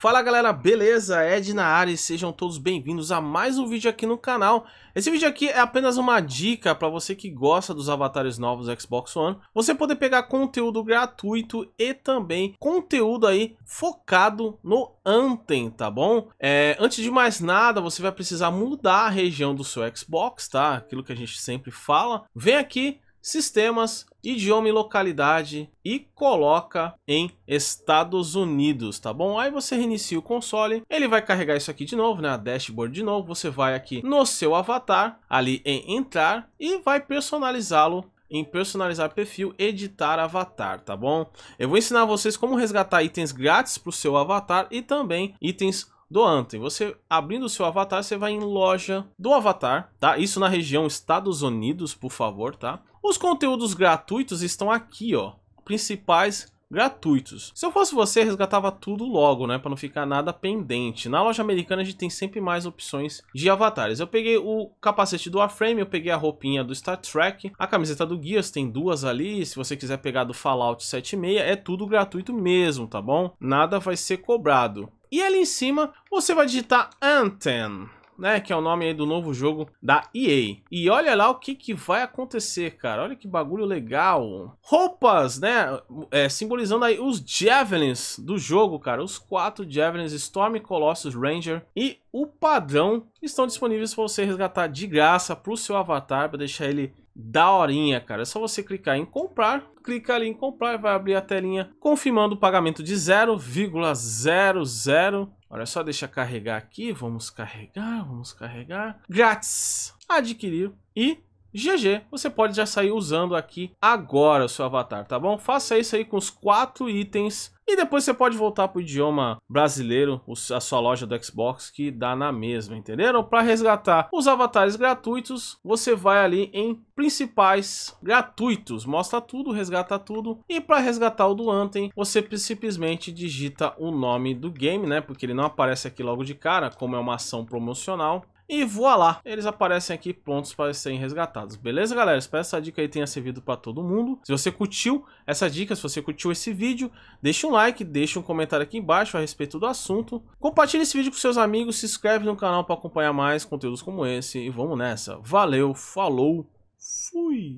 Fala galera, beleza? Ed na área e sejam todos bem-vindos a mais um vídeo aqui no canal. Esse vídeo aqui é apenas uma dica para você que gosta dos avatares novos do Xbox One, você poder pegar conteúdo gratuito e também conteúdo aí focado no Anthem, tá bom? É, antes de mais nada, você vai precisar mudar a região do seu Xbox, tá? Aquilo que a gente sempre fala. Vem aqui sistemas, idioma e localidade e coloca em Estados Unidos, tá bom? Aí você reinicia o console, ele vai carregar isso aqui de novo, né? A dashboard de novo, você vai aqui no seu avatar, ali em entrar e vai personalizá-lo em personalizar perfil, editar avatar, tá bom? Eu vou ensinar vocês como resgatar itens grátis para o seu avatar e também itens do Anthem. Você abrindo o seu avatar, você vai em loja do avatar, tá? Isso na região Estados Unidos, por favor, tá? Os conteúdos gratuitos estão aqui, ó. Principais gratuitos. Se eu fosse você, resgatava tudo logo, né, para não ficar nada pendente. Na loja americana a gente tem sempre mais opções de avatares. Eu peguei o capacete do Warframe, eu peguei a roupinha do Star Trek, a camiseta do Gears tem duas ali, se você quiser pegar do Fallout 76, é tudo gratuito mesmo, tá bom? Nada vai ser cobrado. E ali em cima, você vai digitar Anthem. Né, que é o nome aí do novo jogo da EA. E olha lá o que, que vai acontecer, cara. Olha que bagulho legal. Roupas, né? É, simbolizando aí os Javelins do jogo, cara. Os quatro Javelins, Storm, Colossus, Ranger e o padrão estão disponíveis para você resgatar de graça para o seu avatar, para deixar ele daorinha, cara. É só você clicar em comprar, clica ali em comprar e vai abrir a telinha confirmando o pagamento de 0,00. Olha só, deixa carregar aqui, vamos carregar, vamos carregar. Grátis, adquirir e GG, você pode já sair usando aqui agora o seu avatar, tá bom? Faça isso aí com os quatro itens e depois você pode voltar para o idioma brasileiro, a sua loja do Xbox, que dá na mesma, entenderam? Para resgatar os avatares gratuitos, você vai ali em principais gratuitos, mostra tudo, resgata tudo. E para resgatar o do Anthem, você simplesmente digita o nome do game, né? Porque ele não aparece aqui logo de cara, como é uma ação promocional. E lá, eles aparecem aqui prontos para serem resgatados. Beleza, galera? Espero essa dica aí tenha servido para todo mundo. Se você curtiu essa dica, se você curtiu esse vídeo, deixa um like, deixa um comentário aqui embaixo a respeito do assunto. Compartilhe esse vídeo com seus amigos, se inscreve no canal para acompanhar mais conteúdos como esse. E vamos nessa. Valeu, falou, fui!